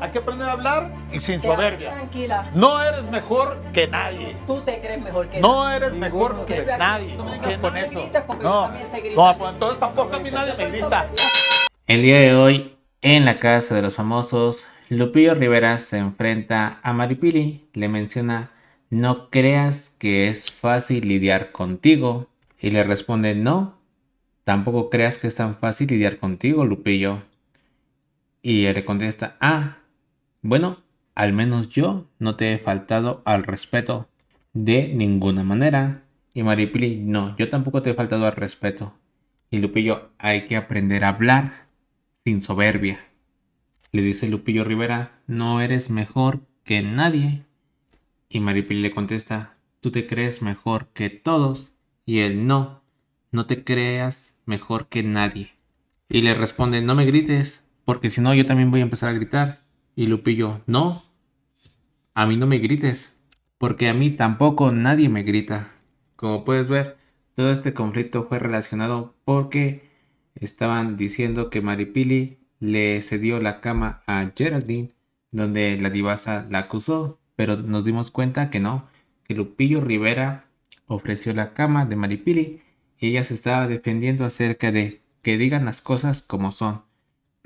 Hay que aprender a hablar y sin soberbia. No eres mejor que nadie. Tú te crees mejor que No eres mejor que, nadie. No pues entonces tampoco a mí nadie me grita. El día de hoy, en la casa de los famosos, Lupillo Rivera se enfrenta a Maripili. Le menciona, no creas que es fácil lidiar contigo. Y le responde, no, tampoco creas que es tan fácil lidiar contigo, Lupillo. Y él le contesta, ah, bueno, al menos yo no te he faltado al respeto de ninguna manera. Y Maripili, no, yo tampoco te he faltado al respeto. Y Lupillo, hay que aprender a hablar sin soberbia. Le dice Lupillo Rivera, no eres mejor que nadie. Y Maripili le contesta, tú te crees mejor que todos. Y él, no, no te creas mejor que nadie. Y le responde, no me grites, porque si no yo también voy a empezar a gritar. Y Lupillo, no, a mí no me grites, porque a mí tampoco nadie me grita. Como puedes ver, todo este conflicto fue relacionado porque estaban diciendo que Maripili le cedió la cama a Geraldine, donde la divasa la acusó, pero nos dimos cuenta que no, que Lupillo Rivera ofreció la cama de Maripili y ella se estaba defendiendo acerca de que digan las cosas como son.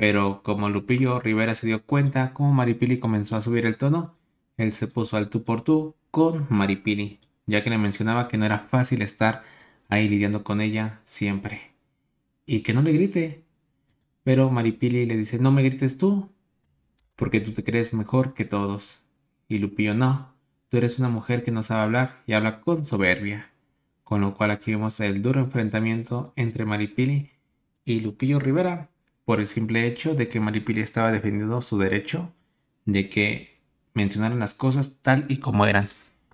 Pero como Lupillo Rivera se dio cuenta cómo Maripili comenzó a subir el tono, él se puso al tú por tú con Maripili, ya que le mencionaba que no era fácil estar ahí lidiando con ella siempre. Y que no le grite. Pero Maripili le dice, no me grites tú, porque tú te crees mejor que todos. Y Lupillo no, tú eres una mujer que no sabe hablar y habla con soberbia. Con lo cual aquí vemos el duro enfrentamiento entre Maripili y Lupillo Rivera, por el simple hecho de que Maripili estaba defendiendo su derecho de que mencionaran las cosas tal y como eran.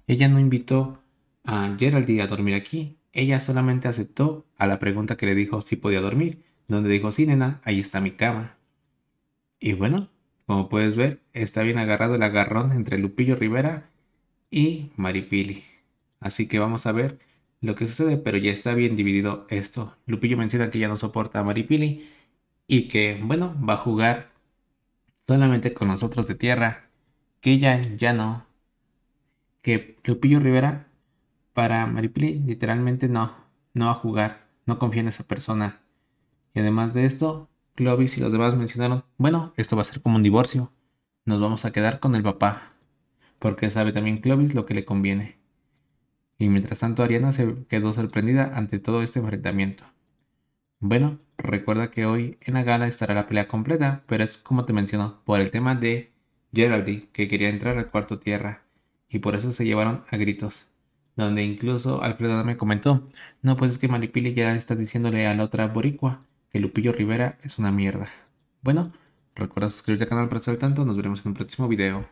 Ella no invitó a Geraldine a dormir aquí. Ella solamente aceptó a la pregunta que le dijo si podía dormir, donde dijo, sí, nena, ahí está mi cama. Y bueno, como puedes ver, está bien agarrado el agarrón entre Lupillo Rivera y Maripili. Así que vamos a ver lo que sucede, pero ya está bien dividido esto. Lupillo menciona que ya no soporta a Maripili y que, bueno, va a jugar solamente con nosotros de tierra, que ya, ya no, que Lupillo Rivera para Maripili literalmente no, no va a jugar, no confía en esa persona. Y además de esto, Clovis y los demás mencionaron, bueno, esto va a ser como un divorcio, nos vamos a quedar con el papá, porque sabe también Clovis lo que le conviene. Y mientras tanto Ariana se quedó sorprendida ante todo este enfrentamiento. Bueno, recuerda que hoy en la gala estará la pelea completa, pero es como te menciono, por el tema de Geraldy, que quería entrar al cuarto tierra, y por eso se llevaron a gritos. Donde incluso Alfredo me comentó, no pues es que Maripili ya está diciéndole a la otra boricua que Lupillo Rivera es una mierda. Bueno, recuerda suscribirte al canal para estar al tanto, nos veremos en un próximo video.